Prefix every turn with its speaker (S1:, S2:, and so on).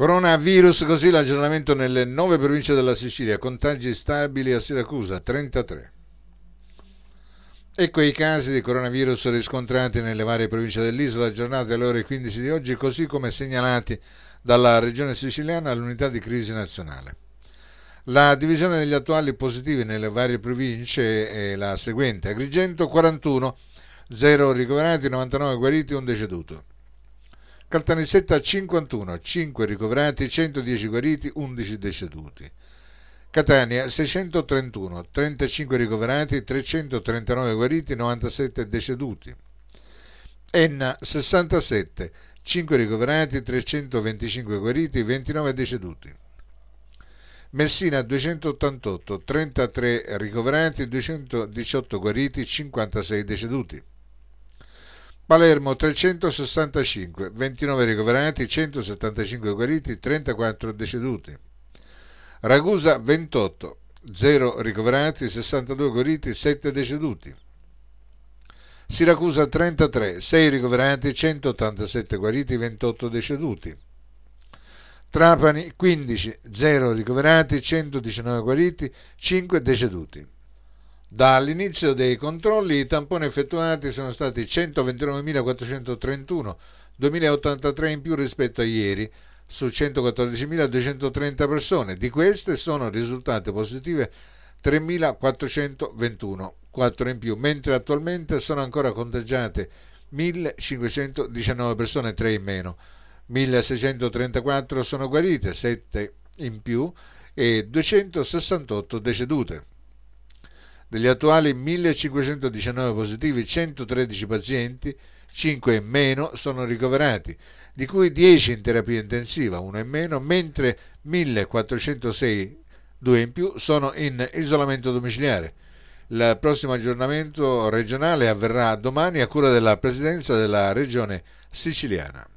S1: Coronavirus, così l'aggiornamento nelle nove province della Sicilia, contagi stabili a Siracusa, 33. Ecco i casi di coronavirus riscontrati nelle varie province dell'isola aggiornati alle ore 15 di oggi, così come segnalati dalla Regione siciliana all'unità di crisi nazionale. La divisione degli attuali positivi nelle varie province è la seguente. Agrigento 41, 0 ricoverati, 99 guariti, 1 deceduto. Caltanissetta 51, 5 ricoverati, 110 guariti, 11 deceduti. Catania 631, 35 ricoverati, 339 guariti, 97 deceduti. Enna 67, 5 ricoverati, 325 guariti, 29 deceduti. Messina 288, 33 ricoverati, 218 guariti, 56 deceduti. Palermo 365, 29 ricoverati, 175 guariti, 34 deceduti. Ragusa 28, 0 ricoverati, 62 guariti, 7 deceduti. Siracusa 33, 6 ricoverati, 187 guariti, 28 deceduti. Trapani 15, 0 ricoverati, 119 guariti, 5 deceduti. Dall'inizio dei controlli i tamponi effettuati sono stati 129.431, 2.083 in più rispetto a ieri, su 114.230 persone. Di queste sono risultate positive 3.421, 4 in più, mentre attualmente sono ancora conteggiate 1.519 persone, 3 in meno. 1.634 sono guarite, 7 in più e 268 decedute. Degli attuali 1519 positivi, 113 pazienti, 5 in meno, sono ricoverati, di cui 10 in terapia intensiva, 1 in meno, mentre 1406, 2 in più, sono in isolamento domiciliare. Il prossimo aggiornamento regionale avverrà domani a cura della Presidenza della Regione siciliana.